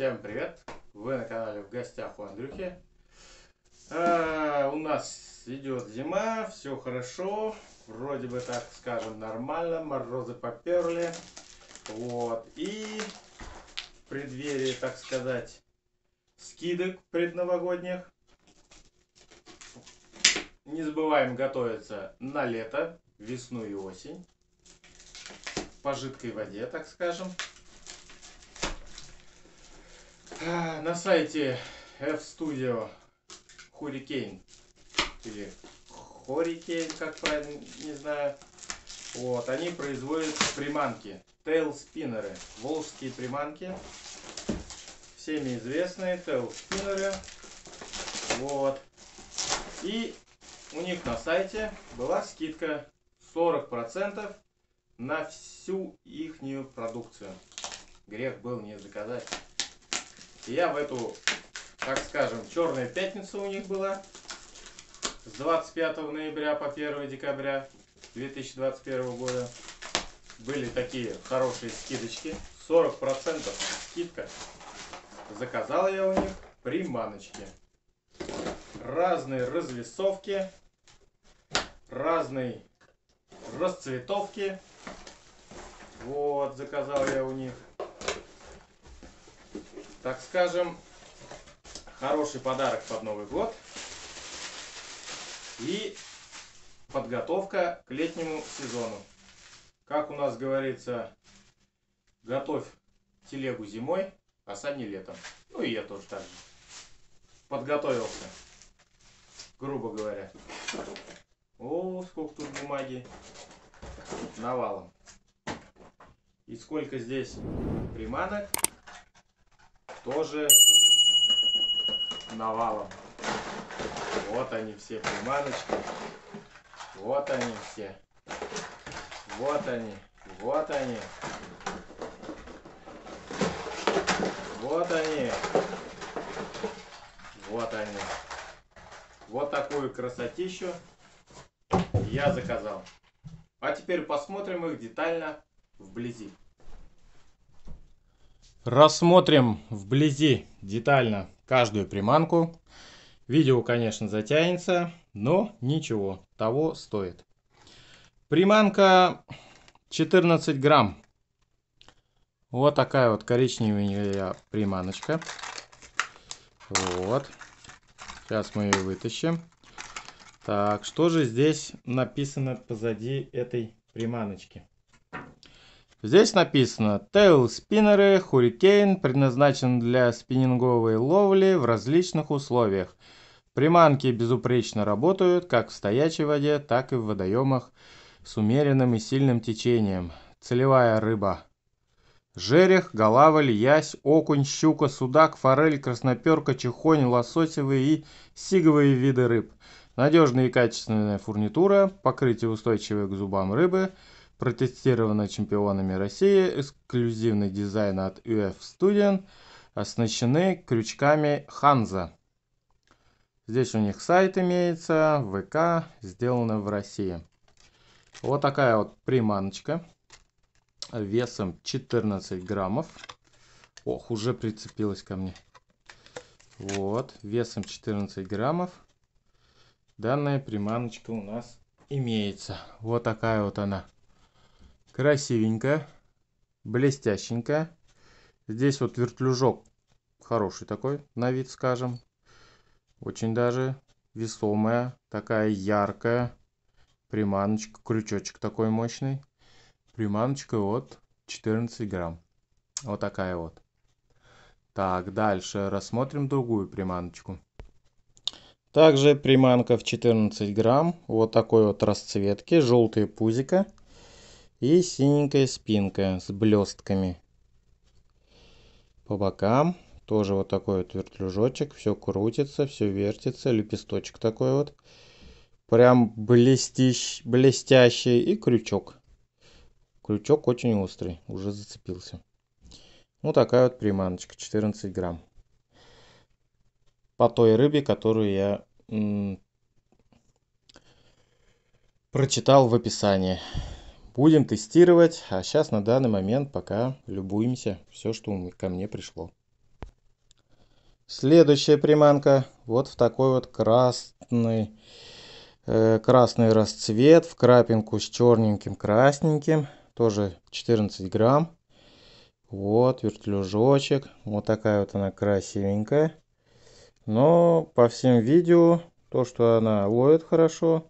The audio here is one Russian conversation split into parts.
Всем привет! Вы на канале в гостях у Андрюхи. А, у нас идет зима, все хорошо, вроде бы так скажем нормально, морозы поперли. Вот, и в преддверии, так сказать, скидок предновогодних. Не забываем готовиться на лето, весну и осень. По жидкой воде, так скажем. Э, на сайте F-Studio Hurricane или Hurricane, как правильно, не знаю. Вот, они производят приманки, тейл-спиннеры, волжские приманки, всеми известные тейл-спиннеры. Вот. И у них на сайте была скидка 40% на всю ихнюю продукцию. Грех был не заказать я в эту, так скажем, черную пятницу у них была с 25 ноября по 1 декабря 2021 года. Были такие хорошие скидочки. 40% скидка. Заказал я у них приманочки. Разные развесовки, разные расцветовки. Вот, заказал я у них так скажем, хороший подарок под Новый год и подготовка к летнему сезону. Как у нас говорится, готовь телегу зимой, а сани летом. Ну и я тоже так же. Подготовился, грубо говоря. О, сколько тут бумаги навалом. И сколько здесь приманок тоже навалом. Вот они все приманочки. Вот они все. Вот они. Вот они. Вот они. Вот они. Вот такую красотищу я заказал. А теперь посмотрим их детально вблизи. Рассмотрим вблизи детально каждую приманку. Видео, конечно, затянется, но ничего, того стоит. Приманка 14 грамм. Вот такая вот коричневая приманочка. Вот. Сейчас мы ее вытащим. Так, что же здесь написано позади этой приманочки? Здесь написано Tail Spinner Hurricane предназначен для спиннинговой ловли в различных условиях. Приманки безупречно работают как в стоячей воде, так и в водоемах с умеренным и сильным течением. Целевая рыба. Жерех, голавль, ясь, окунь, щука, судак, форель, красноперка, чехонь, лососевые и сиговые виды рыб. Надежная и качественная фурнитура, покрытие устойчивое к зубам рыбы – протестировано чемпионами России, эксклюзивный дизайн от UF Student, оснащены крючками Hanza. Здесь у них сайт имеется, ВК, сделано в России. Вот такая вот приманочка весом 14 граммов. Ох, уже прицепилась ко мне. Вот, весом 14 граммов. Данная приманочка у нас имеется. Вот такая вот она красивенько, блестященько. Здесь вот вертлюжок хороший такой, на вид скажем. Очень даже весомая, такая яркая приманочка, крючочек такой мощный. Приманочка вот 14 грамм. Вот такая вот. Так, дальше рассмотрим другую приманочку. Также приманка в 14 грамм. Вот такой вот расцветки. Желтые пузика и синенькая спинка с блестками. По бокам тоже вот такой вот вертлюжочек, все крутится, все вертится, лепесточек такой вот. Прям блестящ, блестящий и крючок. Крючок очень острый, уже зацепился. Ну такая вот приманочка, 14 грамм. По той рыбе, которую я прочитал в описании будем тестировать. А сейчас на данный момент пока любуемся все, что ко мне пришло. Следующая приманка. Вот в такой вот красный, э, красный расцвет. В крапинку с черненьким красненьким. Тоже 14 грамм. Вот вертлюжочек. Вот такая вот она красивенькая. Но по всем видео, то, что она ловит хорошо.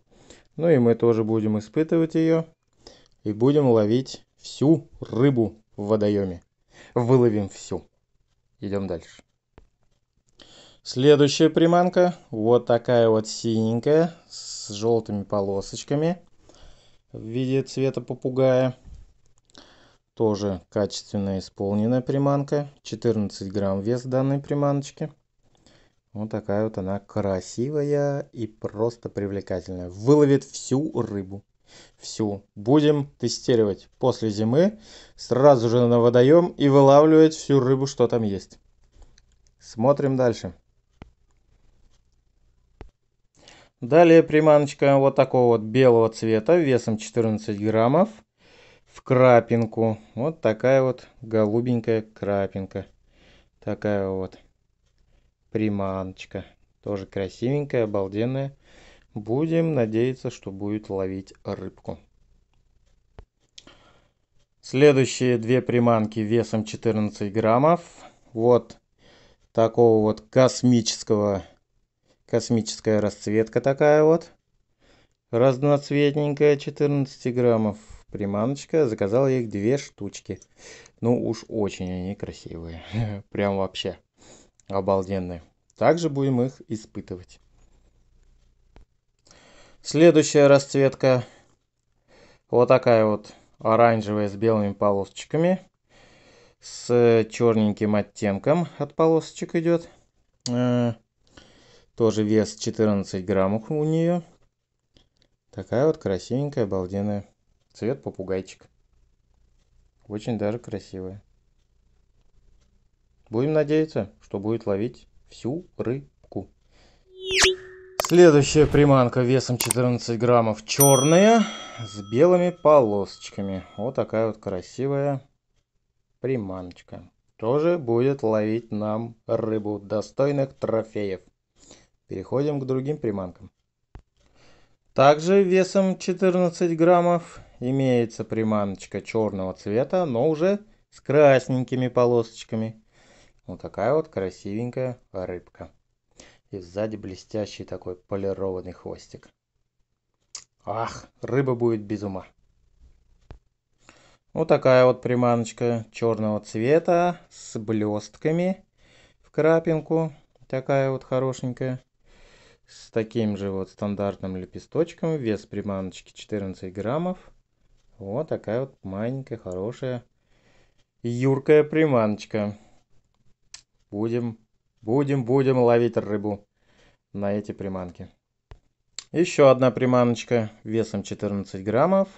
Ну и мы тоже будем испытывать ее и будем ловить всю рыбу в водоеме. Выловим всю. Идем дальше. Следующая приманка, вот такая вот синенькая, с желтыми полосочками в виде цвета попугая. Тоже качественно исполненная приманка. 14 грамм вес данной приманочки. Вот такая вот она красивая и просто привлекательная. Выловит всю рыбу всю. Будем тестировать после зимы. Сразу же на водоем и вылавливать всю рыбу, что там есть. Смотрим дальше. Далее приманочка вот такого вот белого цвета, весом 14 граммов, в крапинку. Вот такая вот голубенькая крапинка. Такая вот приманочка. Тоже красивенькая, обалденная. Будем надеяться, что будет ловить рыбку. Следующие две приманки весом 14 граммов. Вот такого вот космического, космическая расцветка такая вот. Разноцветненькая, 14 граммов приманочка. Заказал я их две штучки. Ну уж очень они красивые. Прям вообще обалденные. Также будем их испытывать. Следующая расцветка. Вот такая вот оранжевая с белыми полосочками. С черненьким оттенком от полосочек идет. Э, тоже вес 14 граммов у нее. Такая вот красивенькая, обалденная. Цвет попугайчик. Очень даже красивая. Будем надеяться, что будет ловить всю рыбу. Следующая приманка весом 14 граммов. Черная с белыми полосочками. Вот такая вот красивая приманочка. Тоже будет ловить нам рыбу достойных трофеев. Переходим к другим приманкам. Также весом 14 граммов имеется приманочка черного цвета, но уже с красненькими полосочками. Вот такая вот красивенькая рыбка и сзади блестящий такой полированный хвостик. Ах, рыба будет без ума. Вот такая вот приманочка черного цвета с блестками в крапинку. Такая вот хорошенькая. С таким же вот стандартным лепесточком. Вес приманочки 14 граммов. Вот такая вот маленькая, хорошая, юркая приманочка. Будем Будем, будем ловить рыбу на эти приманки. Еще одна приманочка весом 14 граммов.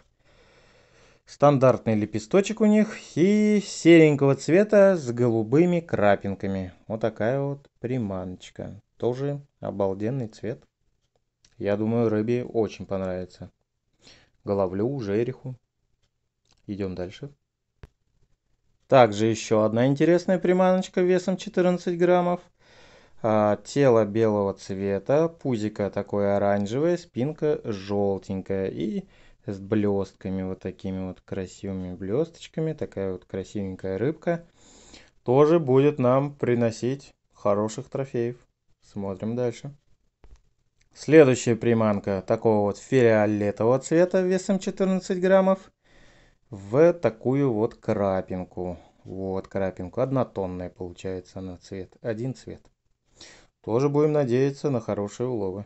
Стандартный лепесточек у них и серенького цвета с голубыми крапинками. Вот такая вот приманочка. Тоже обалденный цвет. Я думаю, рыбе очень понравится. Головлю, жереху. Идем дальше. Также еще одна интересная приманочка весом 14 граммов. А, тело белого цвета, пузико такое оранжевое, спинка желтенькая и с блестками, вот такими вот красивыми блесточками. Такая вот красивенькая рыбка. Тоже будет нам приносить хороших трофеев. Смотрим дальше. Следующая приманка такого вот фиолетового цвета весом 14 граммов в такую вот крапинку. Вот крапинку, однотонная получается на цвет, один цвет. Тоже будем надеяться на хорошие уловы.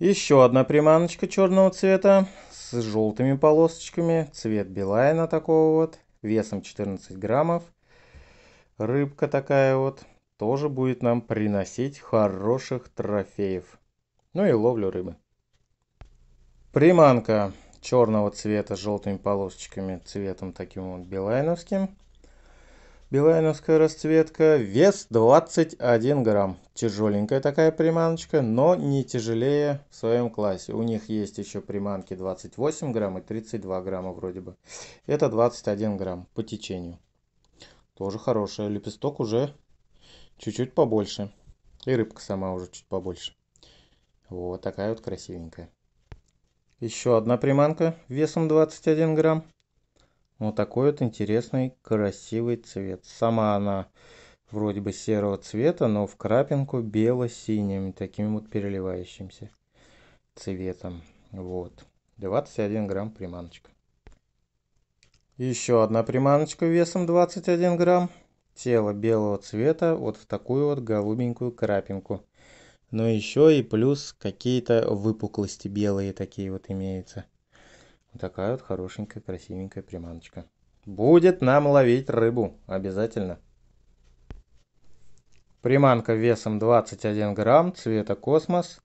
Еще одна приманочка черного цвета с желтыми полосочками. Цвет Билайна такого вот. Весом 14 граммов. Рыбка такая вот. Тоже будет нам приносить хороших трофеев. Ну и ловлю рыбы. Приманка черного цвета с желтыми полосочками, цветом таким вот билайновским. Билайновская расцветка. Вес 21 грамм. Тяжеленькая такая приманочка, но не тяжелее в своем классе. У них есть еще приманки 28 грамм и 32 грамма вроде бы. Это 21 грамм по течению. Тоже хорошая. Лепесток уже чуть-чуть побольше. И рыбка сама уже чуть побольше. Вот такая вот красивенькая. Еще одна приманка весом 21 грамм. Вот такой вот интересный, красивый цвет. Сама она вроде бы серого цвета, но в крапинку бело-синим, таким вот переливающимся цветом. Вот. 21 грамм приманочка. Еще одна приманочка весом 21 грамм. Тело белого цвета вот в такую вот голубенькую крапинку но еще и плюс какие-то выпуклости белые такие вот имеются. Вот Такая вот хорошенькая, красивенькая приманочка. Будет нам ловить рыбу, обязательно. Приманка весом 21 грамм, цвета космос.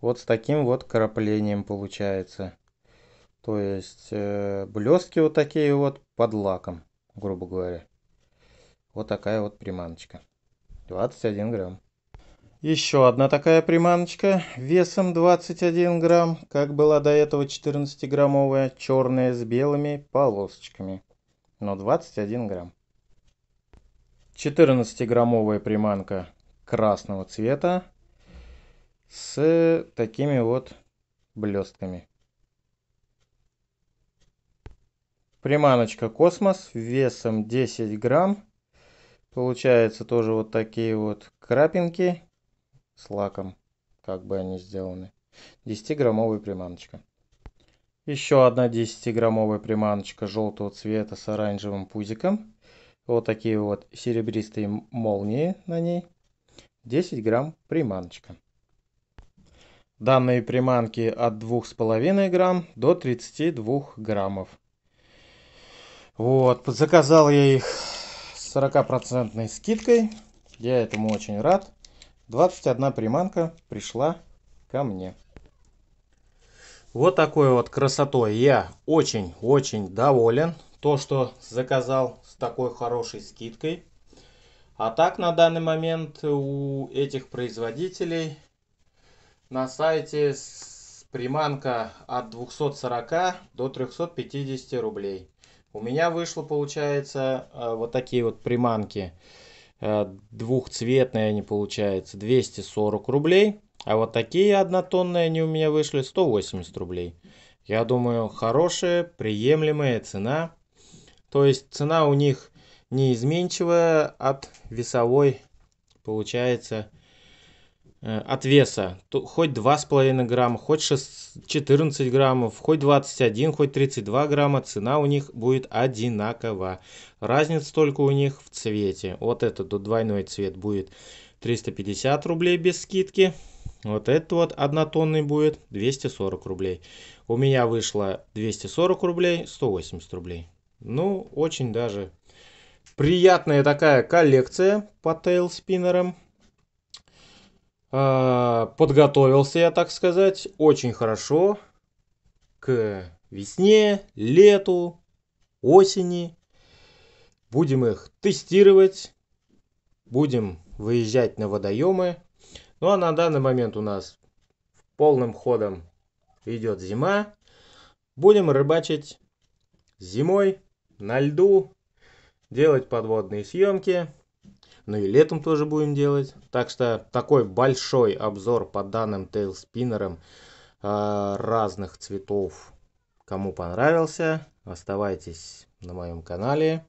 Вот с таким вот краплением получается. То есть э, блестки вот такие вот под лаком, грубо говоря. Вот такая вот приманочка. 21 грамм. Еще одна такая приманочка весом 21 грамм, как была до этого 14-граммовая, черная с белыми полосочками, но 21 грамм. 14-граммовая приманка красного цвета с такими вот блестками. Приманочка Космос весом 10 грамм. Получается тоже вот такие вот крапинки с лаком, как бы они сделаны. 10-граммовая приманочка. Еще одна 10-граммовая приманочка желтого цвета с оранжевым пузиком. Вот такие вот серебристые молнии на ней. 10 грамм приманочка. Данные приманки от 2,5 грамм до 32 граммов. Вот, заказал я их с 40% скидкой. Я этому очень рад. Двадцать одна приманка пришла ко мне. Вот такой вот красотой я очень-очень доволен. То, что заказал с такой хорошей скидкой. А так на данный момент у этих производителей на сайте приманка от 240 до 350 рублей. У меня вышло, получается, э, вот такие вот приманки. Э, двухцветные они получаются 240 рублей. А вот такие однотонные они у меня вышли 180 рублей. Я думаю, хорошая, приемлемая цена. То есть цена у них неизменчивая от весовой, получается, Э, от веса, то хоть 2,5 грамма, хоть 6, 14 граммов, хоть 21, хоть 32 грамма, цена у них будет одинакова. Разница только у них в цвете. Вот этот вот двойной цвет будет 350 рублей без скидки. Вот этот вот однотонный будет 240 рублей. У меня вышло 240 рублей, 180 рублей. Ну, очень даже приятная такая коллекция по тейлспиннерам. А, подготовился я, так сказать, очень хорошо к весне, лету, осени. Будем их тестировать, будем выезжать на водоемы. Ну а на данный момент у нас полным ходом идет зима. Будем рыбачить зимой на льду, делать подводные съемки. Ну и летом тоже будем делать. Так что такой большой обзор по данным тейлспиннерам э, а, разных цветов. Кому понравился, оставайтесь на моем канале.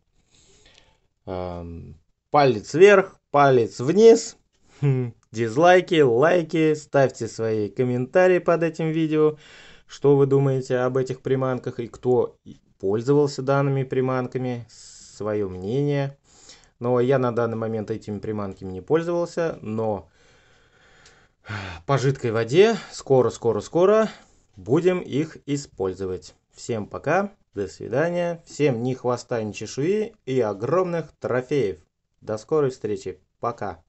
палец вверх, палец вниз. Хм, дизлайки, лайки, ставьте свои комментарии под этим видео. Что вы думаете об этих приманках и кто пользовался данными приманками, свое мнение. Но я на данный момент этими приманками не пользовался, но по жидкой воде скоро-скоро-скоро будем их использовать. Всем пока, до свидания, всем ни хвоста, ни чешуи и огромных трофеев. До скорой встречи, пока.